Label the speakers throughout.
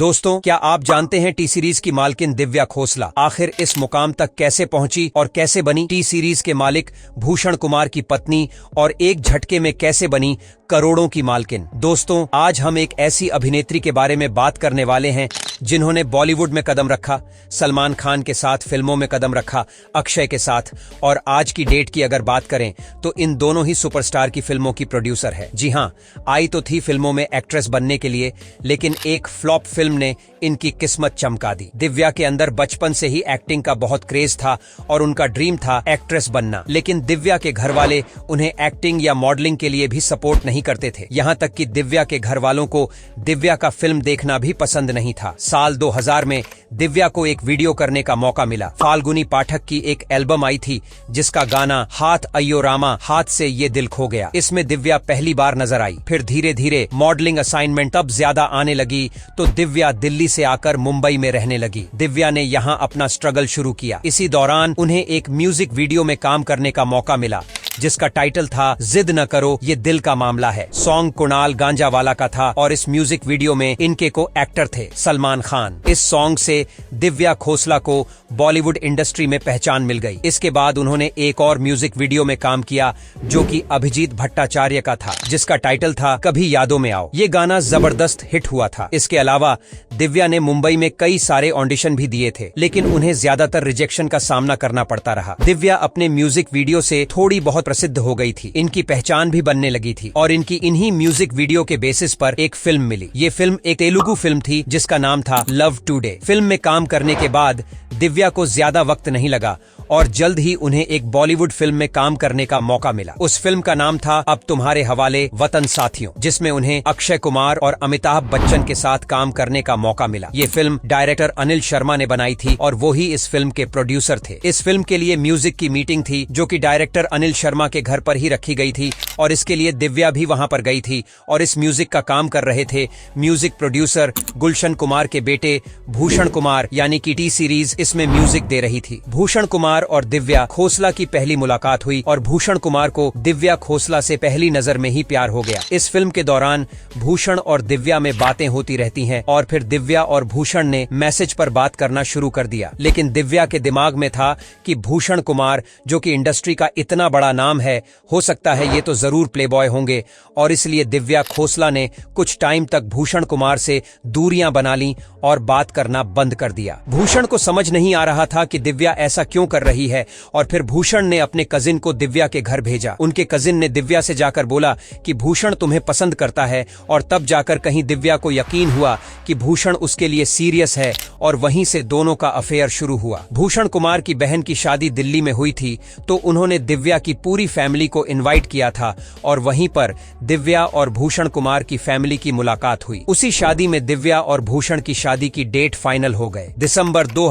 Speaker 1: दोस्तों क्या आप जानते हैं टी सीरीज की मालकिन दिव्या खोसला आखिर इस मुकाम तक कैसे पहुंची और कैसे बनी टी सीरीज के मालिक भूषण कुमार की पत्नी और एक झटके में कैसे बनी करोड़ों की मालकिन दोस्तों आज हम एक ऐसी अभिनेत्री के बारे में बात करने वाले हैं जिन्होंने बॉलीवुड में कदम रखा सलमान खान के साथ फिल्मों में कदम रखा अक्षय के साथ और आज की डेट की अगर बात करें तो इन दोनों ही सुपरस्टार की फिल्मों की प्रोड्यूसर है जी हाँ आई तो थी फिल्मों में एक्ट्रेस बनने के लिए लेकिन एक फ्लॉप फिल्म ने इनकी किस्मत चमका दी दिव्या के अंदर बचपन से ही एक्टिंग का बहुत क्रेज था और उनका ड्रीम था एक्ट्रेस बनना लेकिन दिव्या के घर वाले उन्हें एक्टिंग या मॉडलिंग के लिए भी सपोर्ट नहीं नहीं करते थे यहाँ तक कि दिव्या के घर वालों को दिव्या का फिल्म देखना भी पसंद नहीं था साल 2000 में दिव्या को एक वीडियो करने का मौका मिला फाल्गुनी पाठक की एक एल्बम आई थी जिसका गाना हाथ अयो रामा हाथ से ये दिल खो गया इसमें दिव्या पहली बार नजर आई फिर धीरे धीरे मॉडलिंग असाइनमेंट अब ज्यादा आने लगी तो दिव्या दिल्ली से आकर मुंबई में रहने लगी दिव्या ने यहाँ अपना स्ट्रगल शुरू किया इसी दौरान उन्हें एक म्यूजिक वीडियो में काम करने का मौका मिला जिसका टाइटल था जिद न करो ये दिल का मामला है सॉन्ग कुणाल गांजा वाला का था और इस म्यूजिक वीडियो में इनके को एक्टर थे सलमान खान इस सॉन्ग से दिव्या खोसला को बॉलीवुड इंडस्ट्री में पहचान मिल गई इसके बाद उन्होंने एक और म्यूजिक वीडियो में काम किया जो की अभिजीत भट्टाचार्य का था जिसका टाइटल था कभी यादों में आओ ये गाना जबरदस्त हिट हुआ था इसके अलावा दिव्या ने मुंबई में कई सारे ऑडिशन भी दिए थे लेकिन उन्हें ज्यादातर रिजेक्शन का सामना करना पड़ता रहा दिव्या अपने म्यूजिक वीडियो से थोड़ी बहुत प्रसिद्ध हो गई थी इनकी पहचान भी बनने लगी थी और इनकी इन्हीं म्यूजिक वीडियो के बेसिस पर एक फिल्म मिली ये फिल्म एक तेलुगु फिल्म थी जिसका नाम था लव टू फिल्म में काम करने के बाद दिव्या को ज्यादा वक्त नहीं लगा और जल्द ही उन्हें एक बॉलीवुड फिल्म में काम करने का मौका मिला उस फिल्म का नाम था अब तुम्हारे हवाले वतन साथियों जिसमें उन्हें अक्षय कुमार और अमिताभ बच्चन के साथ काम करने का मौका मिला ये फिल्म डायरेक्टर अनिल शर्मा ने बनाई थी और वो ही इस फिल्म के प्रोड्यूसर थे इस फिल्म के लिए म्यूजिक की मीटिंग थी जो की डायरेक्टर अनिल शर्मा के घर पर ही रखी गई थी और इसके लिए दिव्या भी वहां पर गई थी और इस म्यूजिक का काम कर रहे थे म्यूजिक प्रोड्यूसर गुलशन कुमार के बेटे भूषण कुमार यानी की टी सीरीज इसमें म्यूजिक दे रही थी भूषण कुमार और दिव्या खोसला की पहली मुलाकात हुई और भूषण कुमार को दिव्या खोसला से पहली नजर में ही प्यार हो गया इस फिल्म के दौरान भूषण और दिव्या में बातें होती रहती हैं और फिर दिव्या और भूषण ने मैसेज पर बात करना शुरू कर दिया लेकिन दिव्या के दिमाग में था कि भूषण कुमार जो कि इंडस्ट्री का इतना बड़ा नाम है हो सकता है ये तो जरूर प्लेबॉय होंगे और इसलिए दिव्या खोसला ने कुछ टाइम तक भूषण कुमार से दूरियां बना ली और बात करना बंद कर दिया भूषण को समझ नहीं आ रहा था कि दिव्या ऐसा क्यों कर रही है और फिर भूषण ने अपने कजिन को दिव्या के घर भेजा उनके कजिन ने दिव्या से जाकर बोला कि भूषण तुम्हें पसंद करता है और तब जाकर कहीं दिव्या को यकीन हुआ कि भूषण भूषण उसके लिए सीरियस है और वहीं से दोनों का अफेयर शुरू हुआ भूषण कुमार की बहन की शादी दिल्ली में हुई थी तो उन्होंने दिव्या की पूरी फैमिली को इनवाइट किया था और वहीं पर दिव्या और भूषण कुमार की फैमिली की मुलाकात हुई उसी शादी में दिव्या और भूषण की शादी की डेट फाइनल हो गए दिसम्बर दो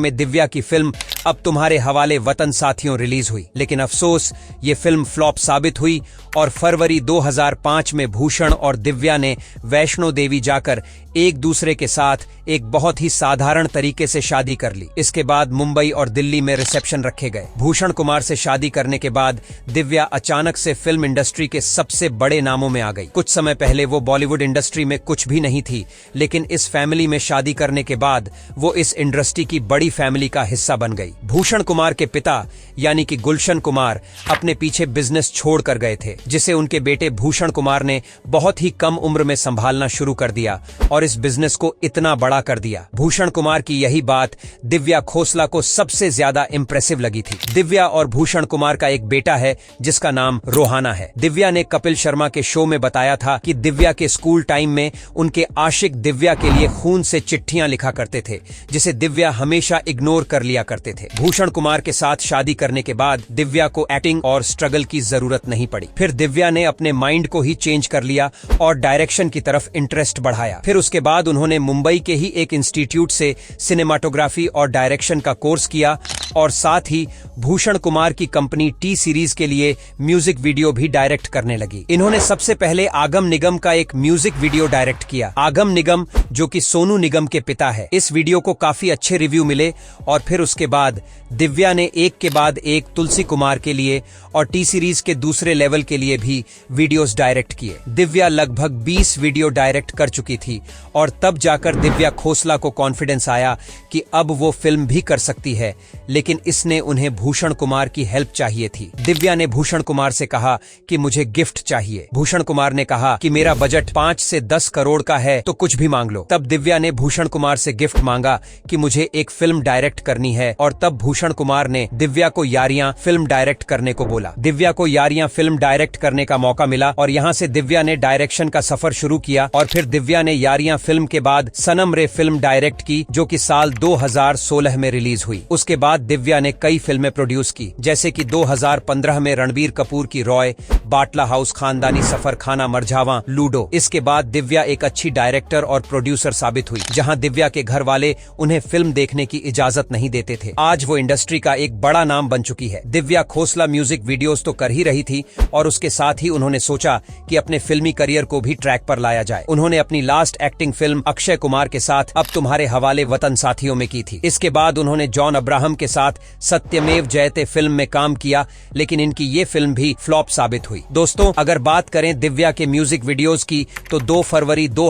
Speaker 1: में दिव्या की फिल्म अब तुम्हारे हवाले वतन साथियों रिलीज हुई लेकिन अफसोस ये फिल्म फ्लॉप साबित हुई और फरवरी 2005 में भूषण और दिव्या ने वैष्णो देवी जाकर एक दूसरे के साथ एक बहुत ही साधारण तरीके से शादी कर ली इसके बाद मुंबई और दिल्ली में रिसेप्शन रखे गए भूषण कुमार से शादी करने के बाद दिव्या अचानक से फिल्म इंडस्ट्री के सबसे बड़े नामों में आ गई कुछ समय पहले वो बॉलीवुड इंडस्ट्री में कुछ भी नहीं थी लेकिन इस फैमिली में शादी करने के बाद वो इस इंडस्ट्री की बड़ी फैमिली का हिस्सा बन गई भूषण कुमार के पिता यानी कि गुलशन कुमार अपने पीछे बिजनेस छोड़ कर गए थे जिसे उनके बेटे भूषण कुमार ने बहुत ही कम उम्र में संभालना शुरू कर दिया और इस बिजनेस को इतना बड़ा कर दिया भूषण कुमार की यही बात दिव्या खोसला को सबसे ज्यादा इम्प्रेसिव लगी थी दिव्या और भूषण कुमार का एक बेटा है जिसका नाम रोहाना है दिव्या ने कपिल शर्मा के शो में बताया था की दिव्या के स्कूल टाइम में उनके आशिक दिव्या के लिए खून से चिट्ठियां लिखा करते थे जिसे दिव्या हमेशा इग्नोर कर लिया करते थे भूषण कुमार के साथ शादी करने के बाद दिव्या को एक्टिंग और स्ट्रगल की जरूरत नहीं पड़ी फिर फिर दिव्या ने अपने माइंड को ही चेंज कर लिया और डायरेक्शन की तरफ इंटरेस्ट बढ़ाया फिर उसके बाद उन्होंने मुंबई के ही एक इंस्टीट्यूट से सिनेमाटोग्राफी और डायरेक्शन का कोर्स किया और साथ ही भूषण कुमार की कंपनी टी सीरीज के लिए म्यूजिक वीडियो भी डायरेक्ट करने लगी इन्होंने सबसे पहले आगम निगम का एक म्यूजिक वीडियो डायरेक्ट किया आगम निगम जो कि सोनू निगम के पिता है इस वीडियो को काफी अच्छे रिव्यू मिले और फिर उसके बाद दिव्या ने एक के बाद एक तुलसी कुमार के लिए और टी सीरीज के दूसरे लेवल के लिए भी वीडियोस डायरेक्ट किए दिव्या लगभग 20 वीडियो डायरेक्ट कर चुकी थी और तब जाकर दिव्या खोसला को कॉन्फिडेंस आया कि अब वो फिल्म भी कर सकती है लेकिन इसने उन्हें भूषण कुमार की हेल्प चाहिए थी दिव्या ने भूषण कुमार से कहा कि मुझे गिफ्ट चाहिए भूषण कुमार ने कहा कि मेरा बजट पांच से दस करोड़ का है तो कुछ भी मांग लो तब दिव्या ने भूषण कुमार से गिफ्ट मांगा कि मुझे एक फिल्म डायरेक्ट करनी है और तब भूषण कुमार ने दिव्या को यारियां फिल्म डायरेक्ट करने को बोला दिव्या को यारियां फिल्म डायरेक्ट डायरेक्ट करने का मौका मिला और यहाँ से दिव्या ने डायरेक्शन का सफर शुरू किया और फिर दिव्या ने यारियां फिल्म के बाद सनम रे फिल्म डायरेक्ट की जो कि साल 2016 में रिलीज हुई उसके बाद दिव्या ने कई फिल्में प्रोड्यूस की जैसे कि 2015 में रणबीर कपूर की रॉय बाटला हाउस खानदानी सफर खाना मरझावा लूडो इसके बाद दिव्या एक अच्छी डायरेक्टर और प्रोड्यूसर साबित हुई जहाँ दिव्या के घर वाले उन्हें फिल्म देखने की इजाजत नहीं देते थे आज वो इंडस्ट्री का एक बड़ा नाम बन चुकी है दिव्या खोसला म्यूजिक वीडियोस तो कर ही रही थी और उस उसके साथ ही उन्होंने सोचा कि अपने फिल्मी करियर को भी ट्रैक पर लाया जाए उन्होंने अपनी last acting film Akshay Kumar के साथ अब तुम्हारे हवाले वतन साथियों में की थी इसके बाद उन्होंने जॉन अब्राहम के साथ सत्यमेव जयते फिल्म में काम किया लेकिन इनकी ये फिल्म भी फ्लॉप साबित हुई दोस्तों अगर बात करें दिव्या के म्यूजिक वीडियोज की तो दो फरवरी दो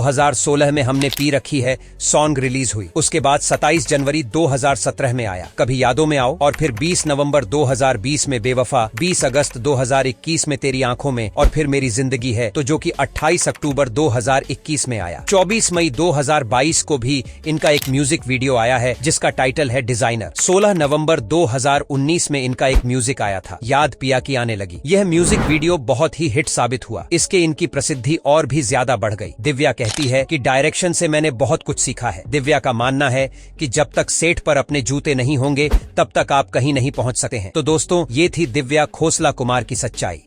Speaker 1: में हमने पी रखी है सॉन्ग रिलीज हुई उसके बाद सताईस जनवरी दो में आया कभी यादों में आओ और फिर बीस नवम्बर दो में बेवफा बीस अगस्त दो में तेरी मेरी आंखों में और फिर मेरी जिंदगी है तो जो कि 28 अक्टूबर 2021 में आया 24 मई 2022 को भी इनका एक म्यूजिक वीडियो आया है जिसका टाइटल है डिजाइनर 16 नवंबर 2019 में इनका एक म्यूजिक आया था याद पिया की आने लगी यह म्यूजिक वीडियो बहुत ही हिट साबित हुआ इसके इनकी प्रसिद्धि और भी ज्यादा बढ़ गई दिव्या कहती है की डायरेक्शन ऐसी मैंने बहुत कुछ सीखा है दिव्या का मानना है की जब तक सेठ पर अपने जूते नहीं होंगे तब तक आप कहीं नहीं पहुँच सकते हैं तो दोस्तों ये थी दिव्या खोसला कुमार की सच्चाई